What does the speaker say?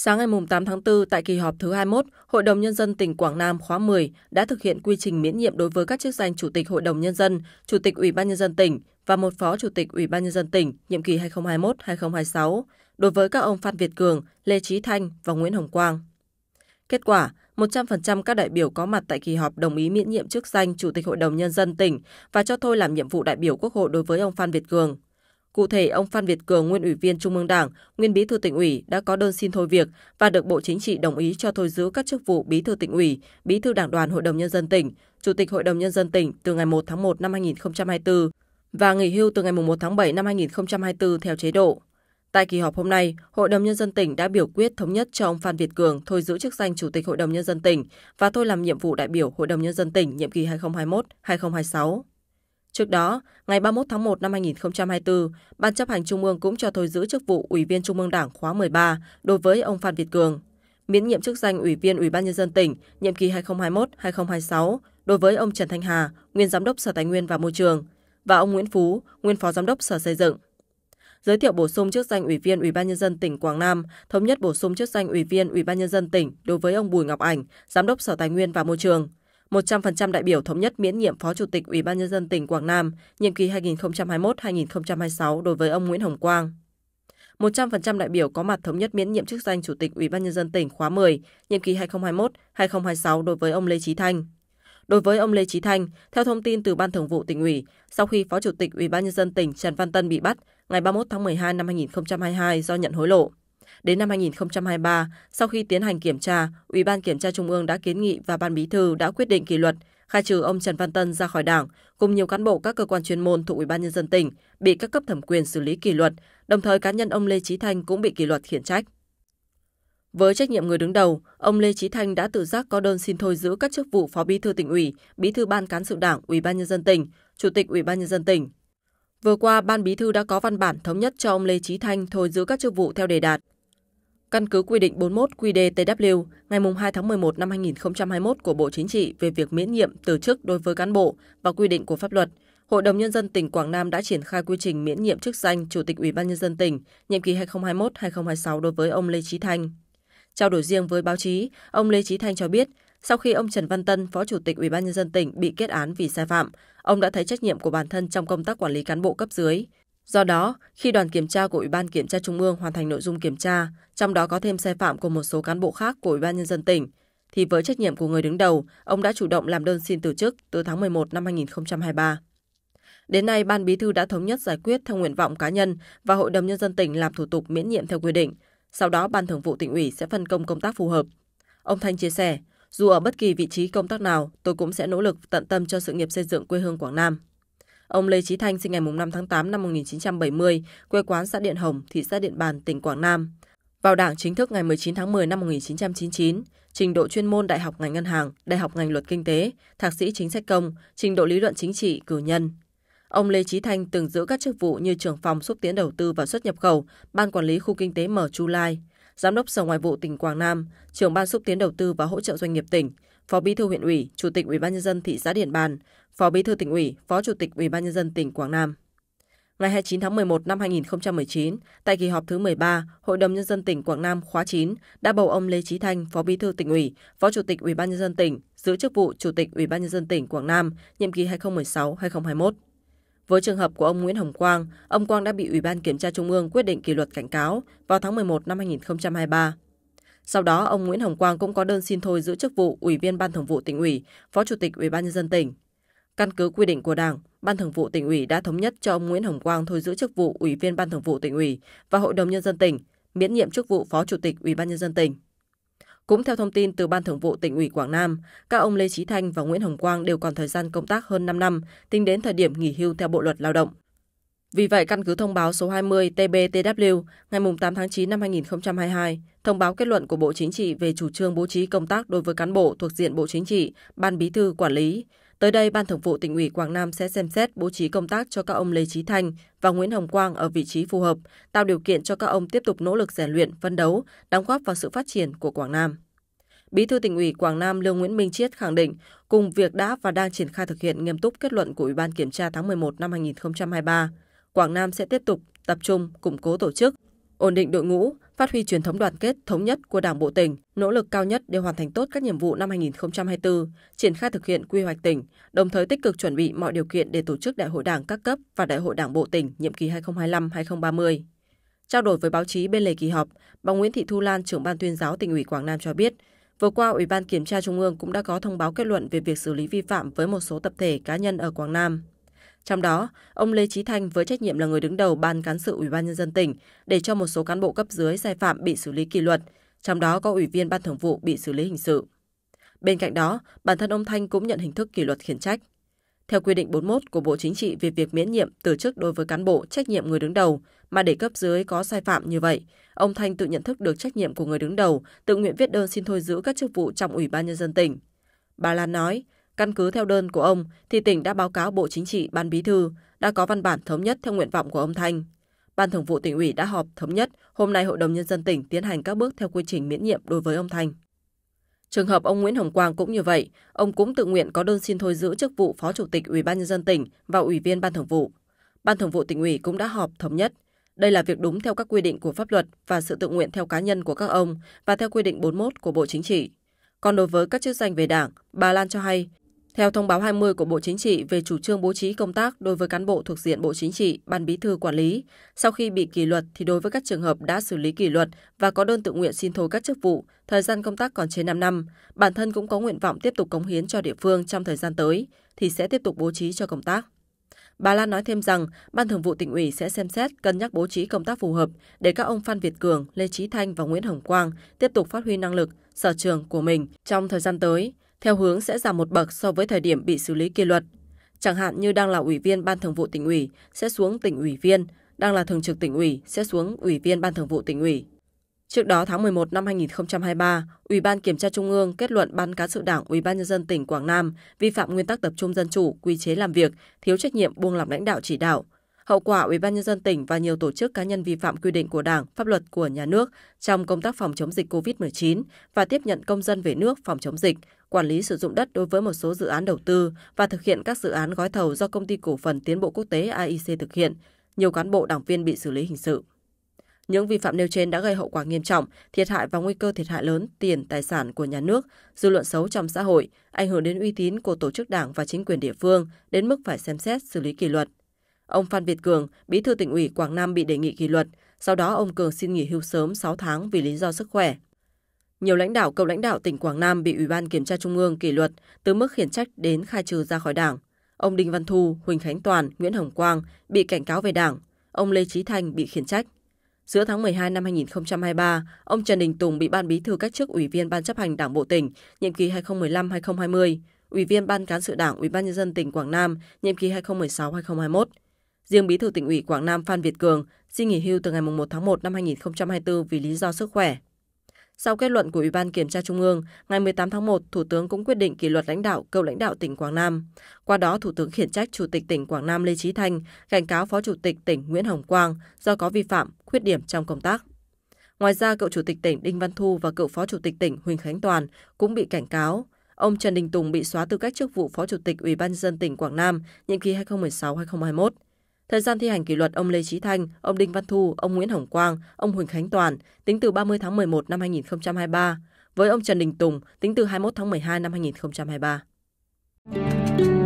Sáng ngày 8 tháng 4, tại kỳ họp thứ 21, Hội đồng Nhân dân tỉnh Quảng Nam khóa 10 đã thực hiện quy trình miễn nhiệm đối với các chức danh Chủ tịch Hội đồng Nhân dân, Chủ tịch Ủy ban Nhân dân tỉnh và một Phó Chủ tịch Ủy ban Nhân dân tỉnh, nhiệm kỳ 2021-2026, đối với các ông Phan Việt Cường, Lê Trí Thanh và Nguyễn Hồng Quang. Kết quả, 100% các đại biểu có mặt tại kỳ họp đồng ý miễn nhiệm chức danh Chủ tịch Hội đồng Nhân dân tỉnh và cho thôi làm nhiệm vụ đại biểu Quốc hội đối với ông Phan Việt Cường. Cụ thể, ông Phan Việt Cường, nguyên ủy viên Trung ương Đảng, nguyên bí thư tỉnh ủy đã có đơn xin thôi việc và được Bộ Chính trị đồng ý cho thôi giữ các chức vụ bí thư tỉnh ủy, bí thư đảng đoàn Hội đồng Nhân dân tỉnh, Chủ tịch Hội đồng Nhân dân tỉnh từ ngày 1 tháng 1 năm 2024 và nghỉ hưu từ ngày 1 tháng 7 năm 2024 theo chế độ. Tại kỳ họp hôm nay, Hội đồng Nhân dân tỉnh đã biểu quyết thống nhất cho ông Phan Việt Cường thôi giữ chức danh Chủ tịch Hội đồng Nhân dân tỉnh và thôi làm nhiệm vụ đại biểu Hội đồng Nhân dân tỉnh nhiệm kỳ 2021-2026. Trước đó, ngày 31 tháng 1 năm 2024, Ban chấp hành Trung ương cũng cho thôi giữ chức vụ Ủy viên Trung ương Đảng khóa 13 đối với ông Phan Việt Cường, miễn nhiệm chức danh Ủy viên Ủy ban Nhân dân tỉnh nhiệm kỳ 2021-2026 đối với ông Trần Thanh Hà, nguyên Giám đốc Sở Tài nguyên và Môi trường, và ông Nguyễn Phú, nguyên Phó Giám đốc Sở Xây dựng. Giới thiệu bổ sung chức danh Ủy viên Ủy ban Nhân dân tỉnh Quảng Nam, thống nhất bổ sung chức danh Ủy viên Ủy ban Nhân dân tỉnh đối với ông Bùi Ngọc Ảnh, Giám đốc Sở Tài nguyên và Môi trường, một trăm 100% đại biểu thống nhất miễn nhiệm Phó Chủ tịch Ủy ban nhân dân tỉnh Quảng Nam nhiệm kỳ 2021-2026 đối với ông Nguyễn Hồng Quang. Một trăm 100% đại biểu có mặt thống nhất miễn nhiệm chức danh Chủ tịch Ủy ban nhân dân tỉnh khóa 10 nhiệm kỳ 2021-2026 đối với ông Lê Chí Thanh. Đối với ông Lê Chí Thanh, theo thông tin từ Ban Thường vụ tỉnh ủy, sau khi Phó Chủ tịch Ủy ban nhân dân tỉnh Trần Văn Tân bị bắt ngày 31 tháng 12 năm 2022 do nhận hối lộ, đến năm 2023, sau khi tiến hành kiểm tra, Ủy ban Kiểm tra Trung ương đã kiến nghị và Ban Bí thư đã quyết định kỷ luật, khai trừ ông Trần Văn Tân ra khỏi Đảng, cùng nhiều cán bộ các cơ quan chuyên môn thuộc Ủy ban nhân dân tỉnh bị các cấp thẩm quyền xử lý kỷ luật, đồng thời cá nhân ông Lê Chí Thanh cũng bị kỷ luật khiển trách. Với trách nhiệm người đứng đầu, ông Lê Chí Thanh đã tự giác có đơn xin thôi giữ các chức vụ Phó Bí thư tỉnh ủy, Bí thư Ban cán sự Đảng, Ủy ban nhân dân tỉnh, Chủ tịch Ủy ban nhân dân tỉnh. Vừa qua, Ban Bí thư đã có văn bản thống nhất cho ông Lê Chí Thanh thôi giữ các chức vụ theo đề đạt, Căn cứ quy định 41 QĐ-TW ngày 2 tháng 11 năm 2021 của Bộ Chính trị về việc miễn nhiệm từ chức đối với cán bộ và quy định của pháp luật, Hội đồng Nhân dân tỉnh Quảng Nam đã triển khai quy trình miễn nhiệm chức danh Chủ tịch Ủy ban Nhân dân tỉnh nhiệm kỳ 2021-2026 đối với ông Lê Trí Thanh. Trao đổi riêng với báo chí, ông Lê Trí Thanh cho biết, sau khi ông Trần Văn Tân, Phó Chủ tịch Ủy ban Nhân dân tỉnh bị kết án vì sai phạm, ông đã thấy trách nhiệm của bản thân trong công tác quản lý cán bộ cấp dưới. Do đó, khi đoàn kiểm tra của Ủy ban Kiểm tra Trung ương hoàn thành nội dung kiểm tra, trong đó có thêm sai phạm của một số cán bộ khác của Ủy ban Nhân dân tỉnh, thì với trách nhiệm của người đứng đầu, ông đã chủ động làm đơn xin từ chức từ tháng 11 năm 2023. Đến nay, Ban Bí thư đã thống nhất giải quyết theo nguyện vọng cá nhân và Hội đồng Nhân dân tỉnh làm thủ tục miễn nhiệm theo quy định. Sau đó, Ban Thường vụ tỉnh ủy sẽ phân công công tác phù hợp. Ông Thanh chia sẻ, dù ở bất kỳ vị trí công tác nào, tôi cũng sẽ nỗ lực tận tâm cho sự nghiệp xây dựng quê hương Quảng Nam. Ông Lê Trí Thanh sinh ngày 5 tháng 8 năm 1970, quê quán xã Điện Hồng, thị xã Điện Bàn, tỉnh Quảng Nam. Vào Đảng chính thức ngày 19 tháng 10 năm 1999, trình độ chuyên môn Đại học ngành ngân hàng, Đại học ngành luật kinh tế, thạc sĩ chính sách công, trình độ lý luận chính trị, cử nhân. Ông Lê Trí Thanh từng giữ các chức vụ như trưởng phòng xúc tiến đầu tư và xuất nhập khẩu, ban quản lý khu kinh tế Mở Chu Lai, giám đốc Sở Ngoại vụ tỉnh Quảng Nam, trưởng ban xúc tiến đầu tư và hỗ trợ doanh nghiệp tỉnh, phó bí thư huyện ủy, chủ tịch ủy ban nhân dân thị xã Điện Bàn, Phó Bí thư tỉnh ủy, Phó Chủ tịch Ủy ban nhân dân tỉnh Quảng Nam. Ngày 29 tháng 11 năm 2019, tại kỳ họp thứ 13, Hội đồng nhân dân tỉnh Quảng Nam khóa 9 đã bầu ông Lê Chí Thanh, Phó Bí thư tỉnh ủy, Phó Chủ tịch Ủy ban nhân dân tỉnh, giữ chức vụ Chủ tịch Ủy ban nhân dân tỉnh Quảng Nam, nhiệm kỳ 2016-2021. Với trường hợp của ông Nguyễn Hồng Quang, ông Quang đã bị Ủy ban Kiểm tra Trung ương quyết định kỷ luật cảnh cáo vào tháng 11 năm 2023. Sau đó, ông Nguyễn Hồng Quang cũng có đơn xin thôi giữ chức vụ Ủy viên Ban Thường vụ tỉnh ủy, Phó Chủ tịch Ủy ban nhân dân tỉnh. Căn cứ quy định của Đảng, Ban Thường vụ tỉnh ủy đã thống nhất cho ông Nguyễn Hồng Quang thôi giữ chức vụ Ủy viên Ban Thường vụ tỉnh ủy và Hội đồng nhân dân tỉnh, miễn nhiệm chức vụ Phó Chủ tịch Ủy ban nhân dân tỉnh. Cũng theo thông tin từ Ban Thường vụ tỉnh ủy Quảng Nam, các ông Lê Chí Thanh và Nguyễn Hồng Quang đều còn thời gian công tác hơn 5 năm tính đến thời điểm nghỉ hưu theo Bộ luật Lao động. Vì vậy, căn cứ thông báo số 20 TBTW ngày 8 tháng 9 năm 2022, thông báo kết luận của Bộ Chính trị về chủ trương bố trí công tác đối với cán bộ thuộc diện Bộ Chính trị, Ban Bí thư quản lý, Tới đây, Ban Thường vụ tỉnh ủy Quảng Nam sẽ xem xét bố trí công tác cho các ông Lê Trí Thanh và Nguyễn Hồng Quang ở vị trí phù hợp, tạo điều kiện cho các ông tiếp tục nỗ lực rèn luyện, phân đấu, đóng góp vào sự phát triển của Quảng Nam. Bí thư tỉnh ủy Quảng Nam Lương Nguyễn Minh Chiết khẳng định, cùng việc đã và đang triển khai thực hiện nghiêm túc kết luận của Ủy ban kiểm tra tháng 11 năm 2023, Quảng Nam sẽ tiếp tục tập trung củng cố tổ chức, ổn định đội ngũ, phát huy truyền thống đoàn kết thống nhất của Đảng bộ tỉnh, nỗ lực cao nhất để hoàn thành tốt các nhiệm vụ năm 2024, triển khai thực hiện quy hoạch tỉnh, đồng thời tích cực chuẩn bị mọi điều kiện để tổ chức đại hội Đảng các cấp và đại hội Đảng bộ tỉnh nhiệm kỳ 2025-2030. Trao đổi với báo chí bên lề kỳ họp, bà Nguyễn Thị Thu Lan, trưởng ban tuyên giáo tỉnh ủy Quảng Nam cho biết, vừa qua Ủy ban Kiểm tra Trung ương cũng đã có thông báo kết luận về việc xử lý vi phạm với một số tập thể cá nhân ở Quảng Nam. Trong đó, ông Lê Trí Thanh với trách nhiệm là người đứng đầu ban cán sự Ủy ban nhân dân tỉnh để cho một số cán bộ cấp dưới sai phạm bị xử lý kỷ luật, trong đó có ủy viên ban thường vụ bị xử lý hình sự. Bên cạnh đó, bản thân ông Thanh cũng nhận hình thức kỷ luật khiển trách. Theo quy định 41 của Bộ Chính trị về việc miễn nhiệm từ chức đối với cán bộ trách nhiệm người đứng đầu mà để cấp dưới có sai phạm như vậy, ông Thanh tự nhận thức được trách nhiệm của người đứng đầu, tự nguyện viết đơn xin thôi giữ các chức vụ trong Ủy ban nhân dân tỉnh. Bà Lan nói, Căn cứ theo đơn của ông thì tỉnh đã báo cáo Bộ Chính trị Ban Bí thư đã có văn bản thống nhất theo nguyện vọng của ông Thanh. Ban Thường vụ tỉnh ủy đã họp thống nhất, hôm nay Hội đồng nhân dân tỉnh tiến hành các bước theo quy trình miễn nhiệm đối với ông Thanh. Trường hợp ông Nguyễn Hồng Quang cũng như vậy, ông cũng tự nguyện có đơn xin thôi giữ chức vụ Phó Chủ tịch Ủy ban nhân dân tỉnh và Ủy viên Ban Thường vụ. Ban Thường vụ tỉnh ủy cũng đã họp thống nhất. Đây là việc đúng theo các quy định của pháp luật và sự tự nguyện theo cá nhân của các ông và theo quy định 41 của Bộ Chính trị. Còn đối với các chức danh về Đảng, bà Lan cho hay theo thông báo 20 của Bộ Chính trị về chủ trương bố trí công tác đối với cán bộ thuộc diện Bộ Chính trị, Ban Bí thư quản lý, sau khi bị kỷ luật thì đối với các trường hợp đã xử lý kỷ luật và có đơn tự nguyện xin thôi các chức vụ, thời gian công tác còn trên 5 năm, bản thân cũng có nguyện vọng tiếp tục cống hiến cho địa phương trong thời gian tới thì sẽ tiếp tục bố trí cho công tác. Bà Lan nói thêm rằng, Ban Thường vụ tỉnh ủy sẽ xem xét cân nhắc bố trí công tác phù hợp để các ông Phan Việt Cường, Lê Trí Thanh và Nguyễn Hồng Quang tiếp tục phát huy năng lực, sở trường của mình trong thời gian tới theo hướng sẽ giảm một bậc so với thời điểm bị xử lý kỷ luật. Chẳng hạn như đang là ủy viên ban thường vụ tỉnh ủy sẽ xuống tỉnh ủy viên, đang là thường trực tỉnh ủy sẽ xuống ủy viên ban thường vụ tỉnh ủy. Trước đó tháng 11 năm 2023, Ủy ban Kiểm tra Trung ương kết luận Ban cán sự Đảng Ủy ban nhân dân tỉnh Quảng Nam vi phạm nguyên tắc tập trung dân chủ, quy chế làm việc, thiếu trách nhiệm buông lỏng lãnh đạo chỉ đạo, Hậu quả, Ủy ban nhân dân tỉnh và nhiều tổ chức cá nhân vi phạm quy định của Đảng, pháp luật của nhà nước trong công tác phòng chống dịch COVID-19 và tiếp nhận công dân về nước phòng chống dịch, quản lý sử dụng đất đối với một số dự án đầu tư và thực hiện các dự án gói thầu do công ty cổ phần tiến bộ quốc tế AIC thực hiện, nhiều cán bộ đảng viên bị xử lý hình sự. Những vi phạm nêu trên đã gây hậu quả nghiêm trọng, thiệt hại và nguy cơ thiệt hại lớn tiền, tài sản của nhà nước, dư luận xấu trong xã hội, ảnh hưởng đến uy tín của tổ chức đảng và chính quyền địa phương, đến mức phải xem xét xử lý kỷ luật. Ông Phan Việt Cường, bí thư tỉnh ủy Quảng Nam bị đề nghị kỷ luật, sau đó ông Cường xin nghỉ hưu sớm 6 tháng vì lý do sức khỏe. Nhiều lãnh đạo cựu lãnh đạo tỉnh Quảng Nam bị Ủy ban Kiểm tra Trung ương kỷ luật từ mức khiển trách đến khai trừ ra khỏi đảng. Ông Đinh Văn Thu, Huỳnh Khánh Toàn, Nguyễn Hồng Quang bị cảnh cáo về đảng. Ông Lê Chí Thanh bị khiển trách. Giữa tháng 12 năm 2023, ông Trần Đình Tùng bị Ban Bí thư cách chức Ủy viên Ban chấp hành Đảng Bộ tỉnh, nhiệm kỳ 2015-2020, Ủy viên Ban cán sự Đảng Ủy ban nhân dân tỉnh Quảng Nam, nhiệm kỳ 2016-2021. Riêng Bí thư tỉnh ủy Quảng Nam Phan Việt Cường xin nghỉ hưu từ ngày 1 tháng 1 năm 2024 vì lý do sức khỏe. Sau kết luận của Ủy ban Kiểm tra Trung ương, ngày 18 tháng 1, Thủ tướng cũng quyết định kỷ luật lãnh đạo cựu lãnh đạo tỉnh Quảng Nam. Qua đó, Thủ tướng khiển trách Chủ tịch tỉnh Quảng Nam Lê Trí Thanh, cảnh cáo Phó Chủ tịch tỉnh Nguyễn Hồng Quang do có vi phạm, khuyết điểm trong công tác. Ngoài ra, cựu Chủ tịch tỉnh Đinh Văn Thu và cựu Phó Chủ tịch tỉnh Huỳnh Khánh Toàn cũng bị cảnh cáo. Ông Trần Đình Tùng bị xóa tư cách chức vụ Phó Chủ tịch Ủy ban dân tỉnh Quảng Nam nhiệm kỳ 2016-2021. Thời gian thi hành kỷ luật ông Lê Trí Thanh, ông Đinh Văn Thu, ông Nguyễn Hồng Quang, ông Huỳnh Khánh Toàn tính từ 30 tháng 11 năm 2023, với ông Trần Đình Tùng tính từ 21 tháng 12 năm 2023.